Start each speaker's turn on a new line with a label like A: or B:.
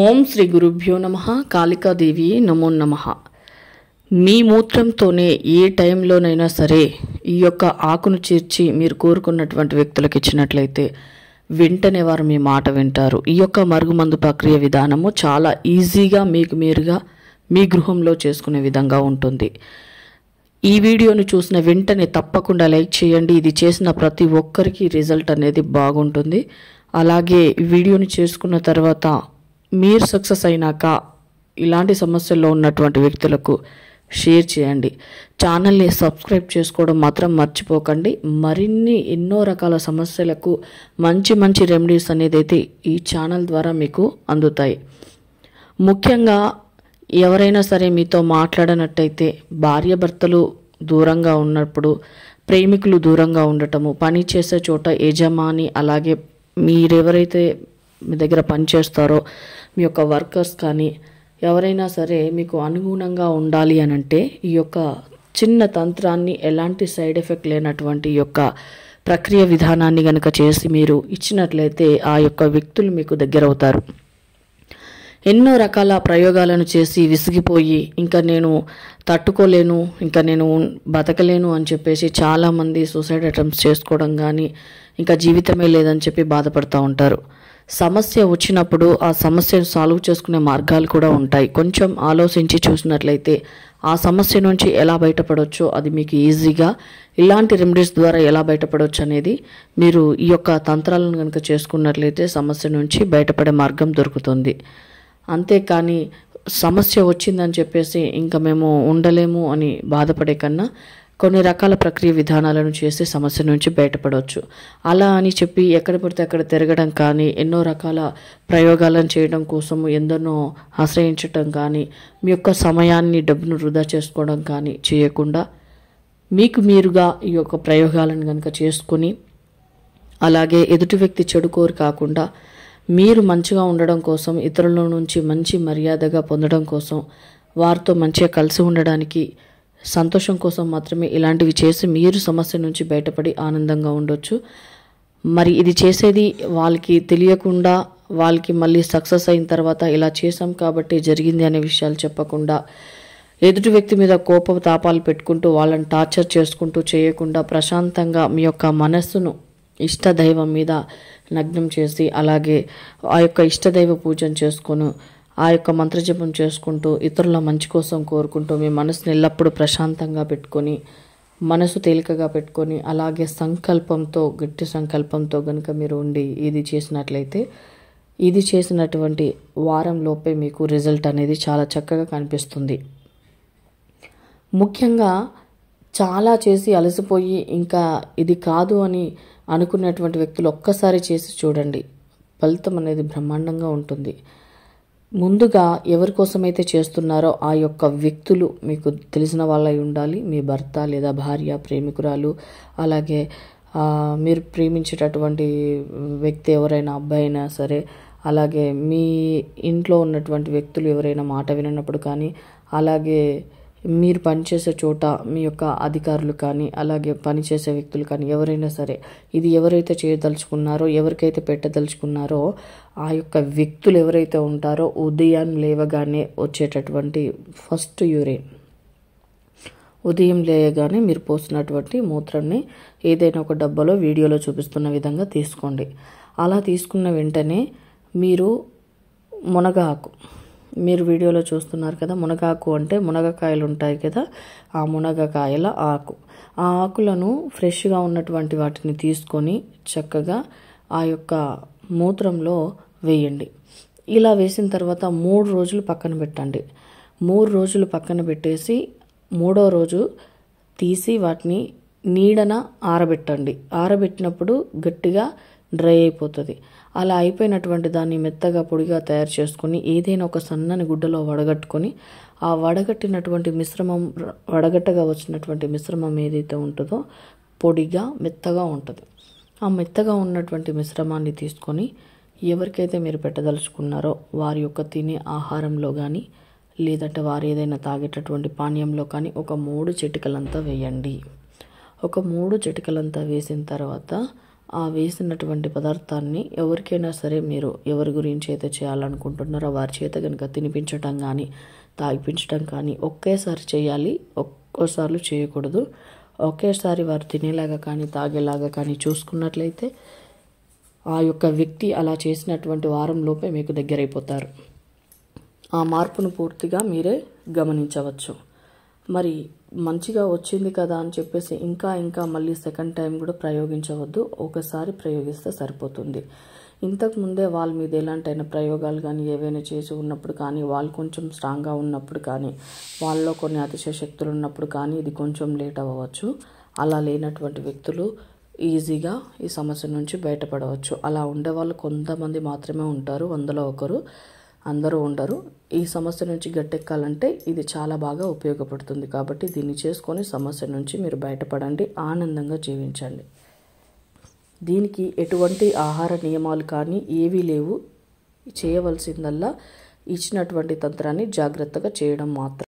A: ఓం శ్రీ గురుభ్యో నమ కాళికాదేవి నమో నమ మీ మూత్రంతోనే ఏ టైంలోనైనా సరే ఈ యొక్క ఆకును చేర్చి మీరు కోరుకున్నటువంటి వ్యక్తులకు ఇచ్చినట్లయితే వెంటనే వారు మీ మాట వింటారు ఈ యొక్క మరుగుమందు ప్రక్రియ విధానము చాలా ఈజీగా మీకు మీరుగా మీ గృహంలో చేసుకునే విధంగా ఉంటుంది ఈ వీడియోను చూసిన వెంటనే తప్పకుండా లైక్ చేయండి ఇది చేసిన ప్రతి ఒక్కరికి రిజల్ట్ అనేది బాగుంటుంది అలాగే వీడియోని చేసుకున్న తర్వాత మీరు సక్సెస్ అయినాక ఇలాంటి సమస్యల్లో ఉన్నటువంటి వ్యక్తులకు షేర్ చేయండి ఛానల్ని సబ్స్క్రైబ్ చేసుకోవడం మాత్రం మర్చిపోకండి మరిన్ని ఎన్నో రకాల సమస్యలకు మంచి మంచి రెమెడీస్ అనేది అయితే ఈ ఛానల్ ద్వారా మీకు అందుతాయి ముఖ్యంగా ఎవరైనా సరే మీతో మాట్లాడనట్టయితే భార్యాభర్తలు దూరంగా ఉన్నప్పుడు ప్రేమికులు దూరంగా ఉండటము పని చేసే చోట యజమాని అలాగే మీరెవరైతే మీ దగ్గర పనిచేస్తారో మీ యొక్క వర్కర్స్ కానీ ఎవరైనా సరే మీకు అనుగుణంగా ఉండాలి అని అంటే ఈ యొక్క చిన్న తంత్రాన్ని ఎలాంటి సైడ్ ఎఫెక్ట్ లేనటువంటి యొక్క ప్రక్రియ విధానాన్ని కనుక చేసి మీరు ఇచ్చినట్లయితే ఆ యొక్క వ్యక్తులు మీకు దగ్గర అవుతారు ఎన్నో రకాల ప్రయోగాలను చేసి విసిగిపోయి ఇంకా నేను తట్టుకోలేను ఇంకా నేను బతకలేను అని చెప్పేసి చాలామంది సూసైడ్ అటెంప్ట్స్ చేసుకోవడం కానీ ఇంకా జీవితమే లేదని చెప్పి బాధపడుతూ ఉంటారు సమస్య వచ్చినప్పుడు ఆ సమస్యను సాల్వ్ చేసుకునే మార్గాలు కూడా ఉంటాయి కొంచెం ఆలోచించి చూసినట్లయితే ఆ సమస్య నుంచి ఎలా బయటపడవచ్చో అది మీకు ఈజీగా ఇలాంటి రెమెడీస్ ద్వారా ఎలా బయటపడవచ్చు అనేది మీరు ఈ యొక్క తంత్రాలను కనుక చేసుకున్నట్లయితే సమస్య నుంచి బయటపడే మార్గం దొరుకుతుంది అంతేకాని సమస్య వచ్చిందని చెప్పేసి ఇంకా మేము ఉండలేము అని బాధపడే కన్నా కొన్ని రకాల ప్రక్రియ విధానాలను చేస్తే సమస్య నుంచి బయటపడవచ్చు అలా అని చెప్పి ఎక్కడ పడితే అక్కడ తిరగడం కానీ ఎన్నో రకాల ప్రయోగాలను చేయడం కోసం ఎందరినో ఆశ్రయించడం కానీ మీ యొక్క సమయాన్ని డబ్బును వృధా చేసుకోవడం కానీ చేయకుండా మీకు మీరుగా ఈ యొక్క ప్రయోగాలను కనుక చేసుకొని అలాగే ఎదుటి వ్యక్తి చెడు కోరు కాకుండా మీరు మంచిగా ఉండడం కోసం ఇతరుల నుంచి మంచి మర్యాదగా పొందడం కోసం వారితో మంచిగా కలిసి ఉండడానికి సంతోషం కోసం మాత్రమే ఇలాంటివి చేసి మీరు సమస్య నుంచి బయటపడి ఆనందంగా ఉండొచ్చు మరి ఇది చేసేది వాళ్ళకి తెలియకుండా వాళ్ళకి మళ్ళీ సక్సెస్ అయిన తర్వాత ఇలా చేసాం కాబట్టి జరిగింది అనే విషయాలు చెప్పకుండా ఎదుటి వ్యక్తి మీద కోపం తాపాలు పెట్టుకుంటూ వాళ్ళని టార్చర్ చేసుకుంటూ చేయకుండా ప్రశాంతంగా మీ యొక్క మనస్సును ఇష్టదైవం మీద నగ్నం చేసి అలాగే ఆ యొక్క ఇష్టదైవ పూజను చేసుకొని ఆ యొక్క మంత్రజపం చేసుకుంటూ ఇతరుల మంచి కోసం కోరుకుంటూ మీ మనసుని ఎల్లప్పుడూ ప్రశాంతంగా పెట్టుకొని మనసు తేలికగా పెట్టుకొని అలాగే సంకల్పంతో గట్టి సంకల్పంతో కనుక మీరు ఉండి ఇది చేసినట్లయితే ఇది చేసినటువంటి వారంలోపే మీకు రిజల్ట్ అనేది చాలా చక్కగా కనిపిస్తుంది ముఖ్యంగా చాలా చేసి అలసిపోయి ఇంకా ఇది కాదు అని అనుకున్నటువంటి వ్యక్తులు ఒక్కసారి చేసి చూడండి ఫలితం అనేది బ్రహ్మాండంగా ఉంటుంది ముందుగా ఎవరి కోసమైతే చేస్తున్నారో ఆ యొక్క వ్యక్తులు మీకు తెలిసిన వాళ్ళై ఉండాలి మీ భర్త లేదా భార్య ప్రేమికురాలు అలాగే మీరు ప్రేమించేటటువంటి వ్యక్తి ఎవరైనా అబ్బాయి అయినా సరే అలాగే మీ ఇంట్లో ఉన్నటువంటి వ్యక్తులు ఎవరైనా మాట వినప్పుడు కానీ అలాగే మీరు పనిచేసే చోట మీ యొక్క అధికారులు కానీ అలాగే పనిచేసే వ్యక్తులు కానీ ఎవరైనా సరే ఇది ఎవరైతే చేయదలుచుకున్నారో ఎవరికైతే పెట్టదలుచుకున్నారో ఆ యొక్క వ్యక్తులు ఎవరైతే ఉంటారో ఉదయం లేవగానే వచ్చేటటువంటి ఫస్ట్ యూరిన్ ఉదయం లేయగానే మీరు పోసినటువంటి మూత్రాన్ని ఏదైనా ఒక డబ్బాలో వీడియోలో చూపిస్తున్న విధంగా తీసుకోండి అలా తీసుకున్న వెంటనే మీరు మునగాకు మీరు వీడియోలో చూస్తున్నారు కదా మునగాకు అంటే మునగకాయలు ఉంటాయి కదా ఆ మునగకాయల ఆకు ఆ ఆకులను ఫ్రెష్గా ఉన్నటువంటి వాటిని తీసుకొని చక్కగా ఆ యొక్క మూత్రంలో వేయండి ఇలా వేసిన తర్వాత మూడు రోజులు పక్కన పెట్టండి మూడు రోజులు పక్కన పెట్టేసి మూడో రోజు తీసి వాటిని నీడన ఆరబెట్టండి ఆరబెట్టినప్పుడు గట్టిగా డ్రై అయిపోతుంది అలా అయిపోయినటువంటి దాన్ని మెత్తగా పొడిగా తయారు చేసుకుని ఏదైనా ఒక సన్నని గుడ్డలో వడగట్టుకొని ఆ వడగట్టినటువంటి మిశ్రమం వడగట్టగా వచ్చినటువంటి మిశ్రమం ఏదైతే ఉంటుందో పొడిగా మెత్తగా ఉంటుంది ఆ మెత్తగా ఉన్నటువంటి మిశ్రమాన్ని తీసుకొని ఎవరికైతే మీరు పెట్టదలుచుకున్నారో వారి యొక్క తినే ఆహారంలో కానీ లేదంటే వారు ఏదైనా తాగేటటువంటి పానీయంలో కానీ ఒక మూడు చిటికలంతా వేయండి ఒక మూడు చిటికలంతా వేసిన తర్వాత ఆ వేసినటువంటి పదార్థాన్ని ఎవరికైనా సరే మీరు ఎవరి గురించి అయితే చేయాలనుకుంటున్నారో వారి చేత కనుక తినిపించటం కానీ తాగిపించడం కానీ ఒకేసారి చేయాలి ఒక్కోసార్లు చేయకూడదు ఒకేసారి వారు తినేలాగా కానీ తాగేలాగా కానీ చూసుకున్నట్లయితే ఆ యొక్క వ్యక్తి అలా చేసినటువంటి వారంలోపే మీకు దగ్గరైపోతారు ఆ మార్పును పూర్తిగా మీరే గమనించవచ్చు మరి మంచిగా వచ్చింది కదా అని చెప్పేసి ఇంకా ఇంకా మళ్ళీ సెకండ్ టైం కూడా ప్రయోగించవద్దు ఒకసారి ప్రయోగిస్తే సరిపోతుంది ఇంతకుముందే వాళ్ళ మీద ఎలాంటైనా ప్రయోగాలు కానీ ఏవైనా చేసి ఉన్నప్పుడు కానీ వాళ్ళు కొంచెం స్ట్రాంగ్గా ఉన్నప్పుడు కానీ వాళ్ళలో కొన్ని అతిశయ శక్తులు ఉన్నప్పుడు కానీ ఇది కొంచెం లేట్ అవ్వచ్చు అలా లేనటువంటి వ్యక్తులు ఈజీగా ఈ సమస్య నుంచి బయటపడవచ్చు అలా ఉండే వాళ్ళు కొంతమంది మాత్రమే ఉంటారు వందలో ఒకరు అందరూ ఉండరు ఈ సమస్య నుంచి గట్టెక్కాలంటే ఇది చాలా బాగా ఉపయోగపడుతుంది కాబట్టి దీన్ని చేసుకొని సమస్య నుంచి మీరు బయటపడండి ఆనందంగా జీవించండి దీనికి ఎటువంటి ఆహార నియమాలు కానీ ఏవీ లేవు చేయవలసిందల్లా ఇచ్చినటువంటి తంత్రాన్ని జాగ్రత్తగా చేయడం మాత్రం